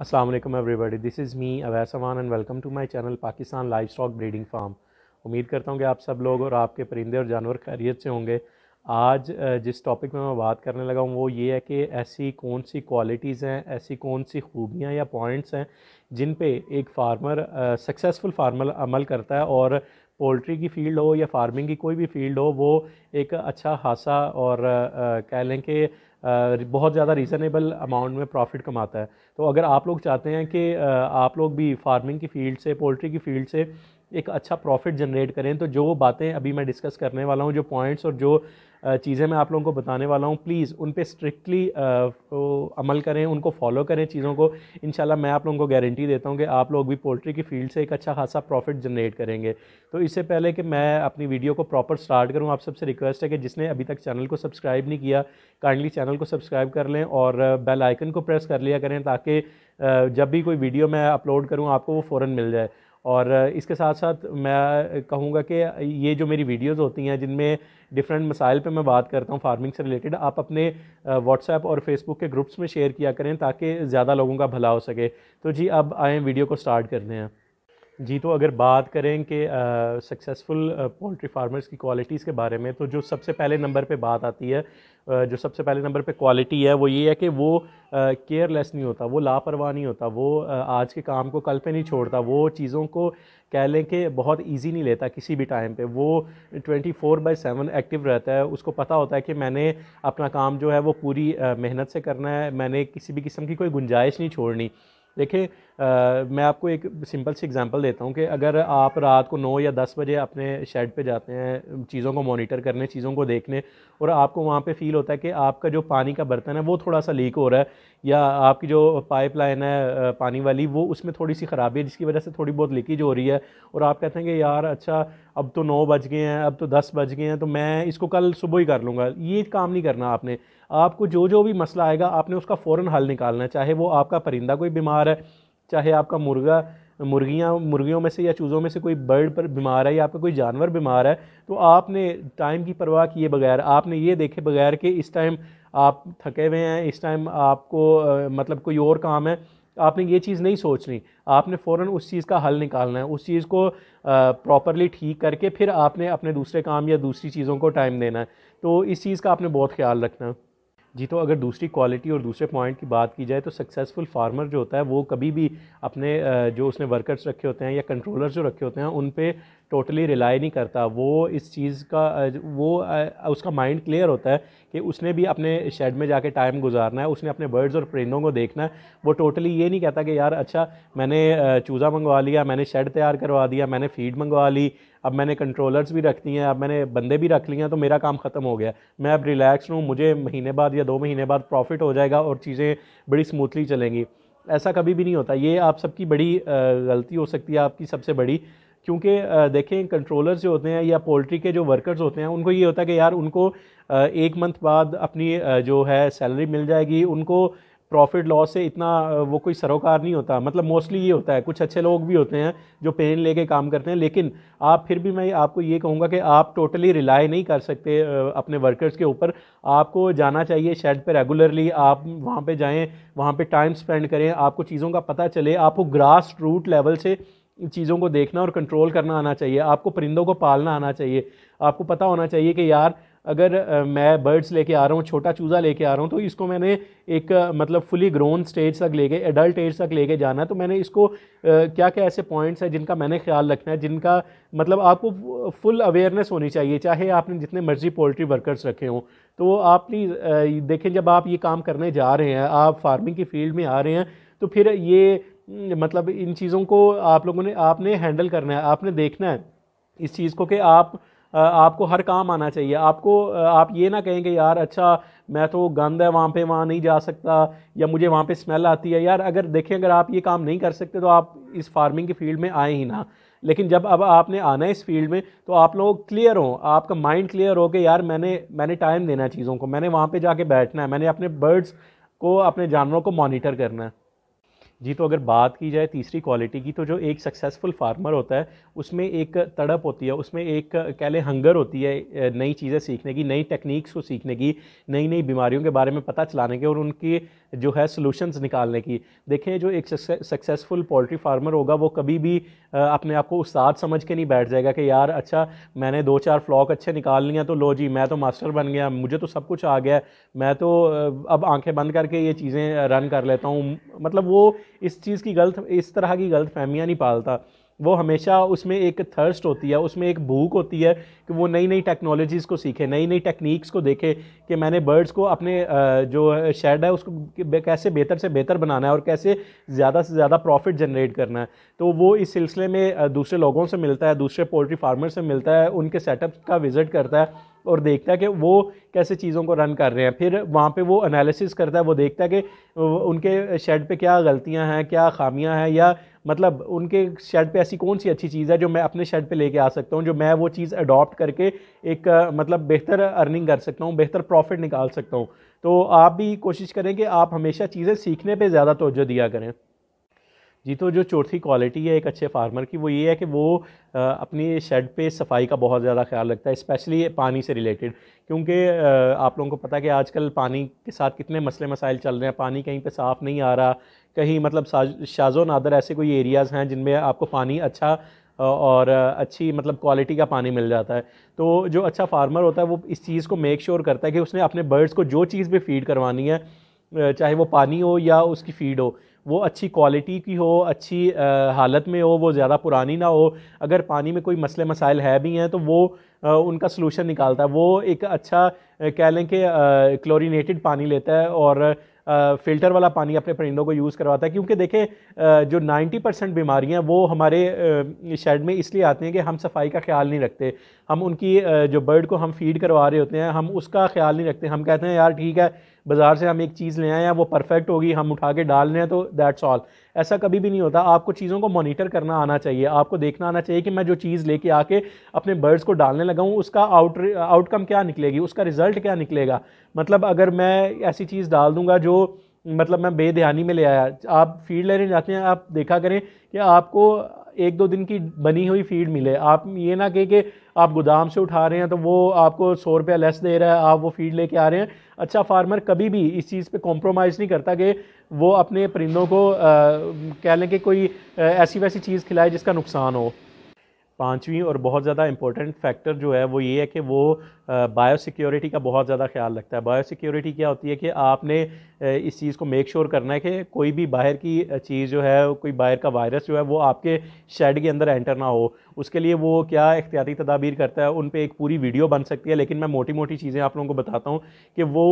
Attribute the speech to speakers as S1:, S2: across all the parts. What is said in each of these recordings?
S1: Aslam everybody this is me Awais Awan and welcome to my channel Pakistan livestock breeding farm उम्मीद करता हूँ कि आप सब लोग और आपके परिंदे और जानवर खैरियत से होंगे आज जिस टॉपिक में मैं बात करने लगा हूँ वो ये है कि ऐसी कौन सी क्वालिटीज़ हैं ऐसी कौन सी खूबियाँ या पॉइंट्स हैं जिन पे एक फार्मर सक्सेसफुल फार्मर अमल करता है और पोल्ट्री की फील्ड हो या फार्मिंग की कोई भी फील्ड हो वो एक अच्छा खासा और कह लें कि बहुत ज़्यादा रीज़नेबल अमाउंट में प्रॉफिट कमाता है तो अगर आप लोग चाहते हैं कि आप लोग भी फार्मिंग की फील्ड से पोल्ट्री की फील्ड से एक अच्छा प्रॉफिट जनरेट करें तो जो बातें अभी मैं डिस्कस करने वाला हूँ जो पॉइंट्स और जो चीज़ें मैं आप लोगों को बताने वाला हूँ प्लीज़ उन पर स्ट्रिक्टली अमल करें उनको फॉलो करें चीज़ों को इन मैं आप लोगों को गारंटी देता हूँ कि आप लोग भी पोल्ट्री की फील्ड से एक अच्छा खासा प्रॉफिट जनरेट करेंगे तो इससे पहले कि मैं अपनी वीडियो को प्रॉपर स्टार्ट करूँ आप सबसे रिक्वेस्ट है कि जिसने अभी तक चैनल को सब्सक्राइब नहीं किया काइंडली चैनल को सब्सक्राइब कर लें और बेल आइकन को प्रेस कर लिया करें ताकि जब भी कोई वीडियो मैं अपलोड करूँ आपको वो फ़ौर मिल जाए और इसके साथ साथ मैं कहूँगा कि ये जो मेरी वीडियोज़ होती हैं जिनमें डिफरेंट मसाइल पे मैं बात करता हूँ फार्मिंग से रिलेटेड आप अपने व्हाट्सएप और फेसबुक के ग्रुप्स में शेयर किया करें ताकि ज़्यादा लोगों का भला हो सके तो जी अब आएँ वीडियो को स्टार्ट करते हैं जी तो अगर बात करें कि सक्सेसफुल पोल्ट्री फार्मर्स की क्वालिटीज़ के बारे में तो जो सबसे पहले नंबर पे बात आती है uh, जो सबसे पहले नंबर पे क्वालिटी है वो ये है कि वो केयरलेस uh, नहीं होता वो लापरवाह नहीं होता वो uh, आज के काम को कल पे नहीं छोड़ता वो चीज़ों को कह लें कि बहुत इजी नहीं लेता किसी भी टाइम पे वो 24 फोर बाई सेवन एक्टिव रहता है उसको पता होता है कि मैंने अपना काम जो है वो पूरी मेहनत से करना है मैंने किसी भी किस्म की कोई गुंजाइश नहीं छोड़नी देखें मैं आपको एक सिंपल सी एग्जांपल देता हूँ कि अगर आप रात को नौ या दस बजे अपने शेड पे जाते हैं चीज़ों को मॉनिटर करने चीज़ों को देखने और आपको वहाँ पे फील होता है कि आपका जो पानी का बर्तन है वो थोड़ा सा लीक हो रहा है या आपकी जो पाइपलाइन है पानी वाली वो उसमें थोड़ी सी ख़राबी है जिसकी वजह से थोड़ी बहुत लीकेज हो रही है और आप कहते हैं कि यार अच्छा अब तो नौ बज गए हैं अब तो दस बज गए हैं तो मैं इसको कल सुबह ही कर लूँगा ये काम नहीं करना आपने आपको जो जो भी मसला आएगा आपने उसका फ़ौर हल निकालना है चाहे वो आपका परिंदा कोई बीमार है चाहे आपका मुर्गा मुर्गियाँ मुर्गियों में से या चूज़ों में से कोई बर्ड पर बीमार है या आपका कोई जानवर बीमार है तो आपने टाइम की परवाह किए बगैर आपने ये देखे बगैर कि इस टाइम आप थके हुए हैं इस टाइम आपको मतलब कोई और काम है आपने ये चीज़ नहीं सोचनी आपने फ़ौर उस चीज़ का हल निकालना है उस चीज़ को प्रॉपरली ठीक करके फिर आपने अपने दूसरे काम या दूसरी चीज़ों को टाइम देना है तो इस चीज़ का आपने बहुत ख्याल रखना है जी तो अगर दूसरी क्वालिटी और दूसरे पॉइंट की बात की जाए तो सक्सेसफुल फार्मर जो होता है वो कभी भी अपने जो उसने वर्कर्स रखे होते हैं या कंट्रोलर जो रखे होते हैं उन पर टोटली रिलाई नहीं करता वो इस चीज़ का वो उसका माइंड क्लियर होता है कि उसने भी अपने शेड में जाके टाइम गुजारना है उसने अपने बर्ड्स और परिंदों को देखना है वो टोटली ये नहीं कहता कि यार अच्छा मैंने चूज़ा मंगवा लिया मैंने शेड तैयार करवा दिया मैंने फीड मंगवा ली अब मैंने कंट्रोलर्स भी रख दी हैं अब मैंने बंदे भी रख लिए हैं तो मेरा काम ख़त्म हो गया मैं अब रिलैक्स हूँ मुझे महीने बाद या दो महीने बाद प्रॉफिट हो जाएगा और चीज़ें बड़ी स्मूथली चलेंगी ऐसा कभी भी नहीं होता ये आप सबकी बड़ी गलती हो सकती है आपकी सबसे बड़ी क्योंकि देखें कंट्रोलर्स जो होते हैं या पोल्ट्री के जो वर्कर्स होते हैं उनको ये होता है कि यार उनको एक मंथ बाद अपनी जो है सैलरी मिल जाएगी उनको प्रॉफिट लॉस से इतना वो कोई सरोकार नहीं होता मतलब मोस्टली ये होता है कुछ अच्छे लोग भी होते हैं जो पेन लेके काम करते हैं लेकिन आप फिर भी मैं आपको ये कहूँगा कि आप टोटली रिलाई नहीं कर सकते अपने वर्कर्स के ऊपर आपको जाना चाहिए शेड पे रेगुलरली आप वहाँ पे जाएँ वहाँ पे टाइम स्पेंड करें आपको चीज़ों का पता चले आपको ग्रास रूट लेवल से चीज़ों को देखना और कंट्रोल करना आना चाहिए आपको परिंदों को पालना आना चाहिए आपको पता होना चाहिए कि यार अगर मैं बर्ड्स लेके आ रहा हूँ छोटा चूज़ा लेके आ रहा हूँ तो इसको मैंने एक मतलब फुली ग्रोन स्टेज तक लेके एडल्ट एज तक लेके जाना है तो मैंने इसको क्या क्या ऐसे पॉइंट्स हैं जिनका मैंने ख्याल रखना है जिनका मतलब आपको फुल अवेयरनेस होनी चाहिए चाहे आपने जितने मर्जी पोल्ट्री वर्कर्स रखे हों तो आप प्लीज़ देखें जब आप ये काम करने जा रहे हैं आप फार्मिंग की फील्ड में आ रहे हैं तो फिर ये मतलब इन चीज़ों को आप लोगों ने आपने हैंडल करना है आपने देखना है इस चीज़ को कि आप आपको हर काम आना चाहिए आपको आप ये ना कहेंगे यार अच्छा मैं तो गंद है वहाँ पे वहाँ नहीं जा सकता या मुझे वहाँ पे स्मेल आती है यार अगर देखें अगर आप ये काम नहीं कर सकते तो आप इस फार्मिंग की फील्ड में आए ही ना लेकिन जब अब आपने आना है इस फील्ड में तो आप लोग क्लियर हो आपका माइंड क्लियर हो कि यार मैंने मैंने टाइम देना है चीज़ों को मैंने वहाँ पर जाके बैठना है मैंने अपने बर्ड्स को अपने जानवरों को मॉनिटर करना है जी तो अगर बात की जाए तीसरी क्वालिटी की तो जो एक सक्सेसफुल फार्मर होता है उसमें एक तड़प होती है उसमें एक कह लें हंगर होती है नई चीज़ें सीखने की नई टेक्निक्स को सीखने की नई नई बीमारियों के बारे में पता चलाने की और उनकी जो है सोल्यूशंस निकालने की देखें जो एक सक्सेसफुल पोल्ट्री फार्मर होगा वो कभी भी अपने आप को उस्ताद समझ के नहीं बैठ जाएगा कि यार अच्छा मैंने दो चार फ्लॉक अच्छे निकाल लिया तो लो जी मैं तो मास्टर बन गया मुझे तो सब कुछ आ गया मैं तो अब आंखें बंद करके ये चीज़ें रन कर लेता हूँ मतलब वो इस चीज़ की गलत इस तरह की गलत फहमियाँ नहीं पालता वो हमेशा उसमें एक थर्स्ट होती है उसमें एक भूख होती है कि वो नई नई टेक्नोलॉजीज़ को सीखे नई नई टेक्निक्स को देखे कि मैंने बर्ड्स को अपने जो शेड है उसको कैसे बेहतर से बेहतर बनाना है और कैसे ज़्यादा से ज़्यादा प्रॉफिट जनरेट करना है तो वो इस सिलसिले में दूसरे लोगों से मिलता है दूसरे पोल्ट्री फार्मर से मिलता है उनके सेटअप का विज़िट करता है और देखता है कि वो कैसे चीज़ों को रन कर रहे हैं फिर वहाँ पे वो एनालिसिस करता है वो देखता है कि उनके शेड पे क्या गलतियाँ हैं क्या खामियाँ हैं या मतलब उनके शेड पे ऐसी कौन सी अच्छी चीज़ है जो मैं अपने शेड पे लेके आ सकता हूँ जो मैं वो चीज़ अडॉप्ट करके एक मतलब बेहतर अर्निंग कर सकता हूँ बेहतर प्रॉफिट निकाल सकता हूँ तो आप भी कोशिश करें कि आप हमेशा चीज़ें सीखने पर ज़्यादा तोज्जो दिया करें जी तो जो चौथी क्वालिटी है एक अच्छे फार्मर की वो ये है कि वो अपनी शेड पे सफाई का बहुत ज़्यादा ख्याल रखता है स्पेशली पानी से रिलेटेड क्योंकि आप लोगों को पता है कि आजकल पानी के साथ कितने मसले मसाइल चल रहे हैं पानी कहीं पे साफ़ नहीं आ रहा कहीं मतलब शाजो नादर ऐसे कोई एरियाज़ हैं जिनमें आपको पानी अच्छा और अच्छी मतलब क्वालिटी का पानी मिल जाता है तो जो अच्छा फार्मर होता है वो इस चीज़ को मेक श्योर करता है कि उसने अपने बर्ड्स को जो चीज़ भी फीड करवानी है चाहे वो पानी हो या उसकी फीड हो वो अच्छी क्वालिटी की हो अच्छी आ, हालत में हो वो ज़्यादा पुरानी ना हो अगर पानी में कोई मसले मसाइल है भी हैं तो वो आ, उनका सलूशन निकालता है वो एक अच्छा कह लें कि क्लोरीनेटेड पानी लेता है और फ़िल्टर वाला पानी अपने परिंदों को यूज़ करवाता है क्योंकि देखें जो 90 परसेंट बीमारियाँ वो हमारे शेड में इसलिए आती हैं कि हम सफाई का ख्याल नहीं रखते हम उनकी जो बर्ड को हम फीड करवा रहे होते हैं हम उसका ख्याल नहीं रखते हम कहते हैं यार ठीक है बाज़ार से हम एक चीज़ ले आए हैं वो परफेक्ट होगी हम उठा के डाल लें हैं तो दैट्स ऑल ऐसा कभी भी नहीं होता आपको चीज़ों को मॉनिटर करना आना चाहिए आपको देखना आना चाहिए कि मैं जो चीज़ लेके आके अपने बर्ड्स को डालने लगा हूँ उसका आउट आउटकम क्या निकलेगी उसका रिज़ल्ट क्या निकलेगा मतलब अगर मैं ऐसी चीज़ डाल दूँगा जो मतलब मैं बेदहानी में ले आया आप फील्ड लेने जाते हैं आप देखा करें कि आपको एक दो दिन की बनी हुई फीड मिले आप ये ना कहें कि आप गोदाम से उठा रहे हैं तो वो आपको सौ रुपया लेस दे रहा है आप वो फीड लेके आ रहे हैं अच्छा फार्मर कभी भी इस चीज़ पे कॉम्प्रोमाइज़ नहीं करता कि वो अपने परिंदों को कह लें कि कोई ऐसी वैसी चीज़ खिलाए जिसका नुकसान हो पाँचवीं और बहुत ज़्यादा इंपॉर्टेंट फैक्टर जो है वो ये है कि वो बायो सिक्योरिटी का बहुत ज़्यादा ख्याल रखता है बायो सिक्योरिटी क्या होती है कि आपने इस चीज़ को मेक श्योर करना है कि कोई भी बाहर की चीज़ जो है कोई बाहर का वायरस जो है वो आपके शेड के अंदर एंटर ना हो उसके लिए वो क्या एहतियाती तदाबीर करता है उन पर एक पूरी वीडियो बन सकती है लेकिन मैं मोटी मोटी चीज़ें आप लोगों को बताता हूँ कि वो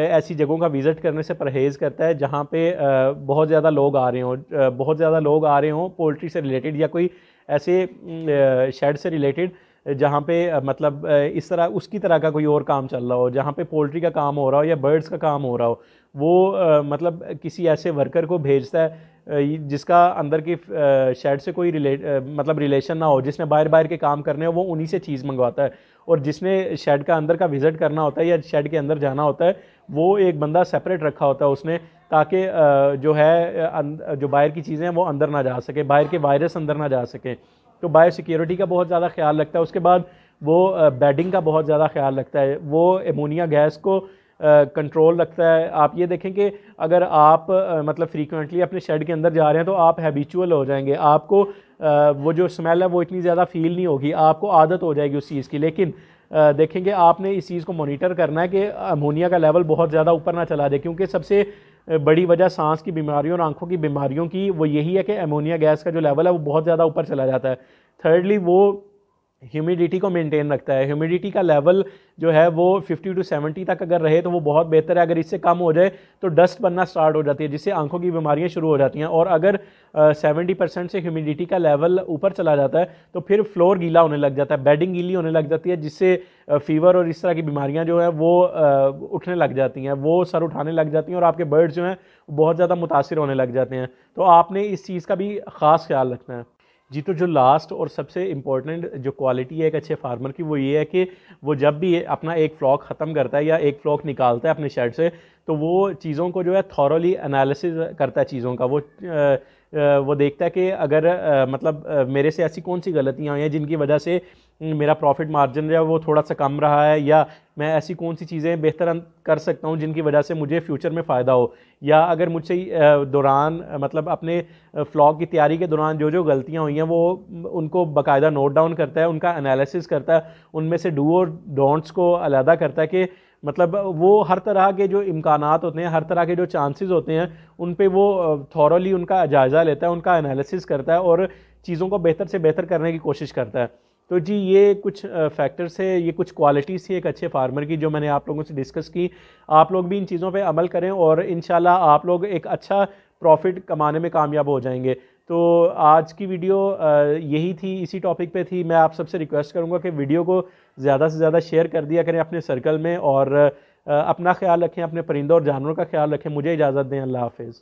S1: ऐसी जगहों का विज़िट करने से परहेज़ करता है जहाँ पर बहुत ज़्यादा लोग आ रहे हों बहुत ज़्यादा लोग आ रहे हों पोल्ट्री से रिलेटेड या कोई ऐसे शेड से रिलेटेड जहाँ पे मतलब इस तरह उसकी तरह का कोई और काम चल रहा हो जहाँ पे पोल्ट्री का काम हो रहा हो या बर्ड्स का काम हो रहा हो वो मतलब किसी ऐसे वर्कर को भेजता है जिसका अंदर की शेड से कोई रिले मतलब रिलेशन ना हो जिसने बाहर बाहर के काम करने हो वो उन्हीं से चीज़ मंगवाता है और जिसने शेड का अंदर का विज़िट करना होता है या शेड के अंदर जाना होता है वो एक बंदा सेपरेट रखा होता है उसने ताकि जो है अं, जो बाहर की चीज़ें हैं वो अंदर ना जा सके बाहर के वायरस अंदर ना जा सकें तो बायो सिक्योरिटी का बहुत ज़्यादा ख्याल रखता है उसके बाद वो बेडिंग का बहुत ज़्यादा ख्याल रखता है वो एमोनिया गैस को कंट्रोल रखता है आप ये देखें कि अगर आप मतलब फ्रीक्वेंटली अपने शेड के अंदर जा रहे हैं तो आप हैबिचुअल हो जाएंगे आपको वो जो स्मेल है वो इतनी ज़्यादा फील नहीं होगी आपको आदत हो जाएगी उस चीज़ की लेकिन देखेंगे आपने इस चीज़ को मॉनिटर करना है कि अमोनिया का लेवल बहुत ज़्यादा ऊपर ना चला दे क्योंकि सबसे बड़ी वजह सांस की बीमारियों और आंखों की बीमारियों की वो यही है कि अमोनिया गैस का जो लेवल है वो बहुत ज़्यादा ऊपर चला जाता है थर्डली वो ह्यूमिडिटी को मेंटेन रखता है ह्यूमिडिटी का लेवल जो है वो 50 टू 70 तक अगर रहे तो वो बहुत बेहतर है अगर इससे कम हो जाए तो डस्ट बनना स्टार्ट हो जाती है जिससे आंखों की बीमारियां शुरू हो जाती हैं और अगर सेवेंटी परसेंट से ह्यूमिडिटी का लेवल ऊपर चला जाता है तो फिर फ्लोर गीला होने लग जाता है बेडिंग गीली होने लग जाती है जिससे फीवर और इस तरह की बीमारियाँ जो हैं वो उठने लग जाती हैं वो सर उठाने लग जाती हैं और आपके बर्ड्स जो हैं बहुत ज़्यादा मुतासर होने लग जाते हैं तो आपने इस चीज़ का भी ख़ास ख्याल रखना है जी तो जो लास्ट और सबसे इम्पॉर्टेंट जो क्वालिटी है एक अच्छे फार्मर की वो ये है कि वो जब भी अपना एक फ्लॉक ख़त्म करता है या एक फ्लॉक निकालता है अपने शर्ट से तो वो चीज़ों को जो है थॉरली एनालिसिस करता है चीज़ों का वो वो देखता है कि अगर मतलब मेरे से ऐसी कौन सी गलतियाँ हुई हैं जिनकी वजह से मेरा प्रॉफिट मार्जिन जो है वो थोड़ा सा कम रहा है या मैं ऐसी कौन सी चीज़ें बेहतर कर सकता हूँ जिनकी वजह से मुझे फ्यूचर में फ़ायदा हो या अगर मुझसे दौरान मतलब अपने फ्लॉग की तैयारी के दौरान जो जो गलतियाँ हुई हैं वो उनको बाकायदा नोट डाउन करता है उनका एनालिसिस करता है उनमें से डू और डोंट्स को अलहदा करता है कि मतलब वो हर तरह के जो इम्कान होते हैं हर तरह के जो चांसेस होते हैं उन पर वो थॉरली उनका जायज़ा लेता है उनका एनालिसिस करता है और चीज़ों को बेहतर से बेहतर करने की कोशिश करता है तो जी ये कुछ फैक्टर्स है ये कुछ क्वालिटीज़ है एक अच्छे फार्मर की जो मैंने आप लोगों से डिस्कस की आप लोग भी इन चीज़ों पर अमल करें और इन आप लोग एक अच्छा प्रॉफिट कमाने में कामयाब हो जाएंगे तो आज की वीडियो यही थी इसी टॉपिक पे थी मैं आप सबसे रिक्वेस्ट करूँगा कि वीडियो को ज़्यादा से ज़्यादा शेयर कर दिया करें अपने सर्कल में और अपना ख्याल रखें अपने परिंदों और जानवरों का ख्याल रखें मुझे इजाज़त दें अल्लाह हाफिज़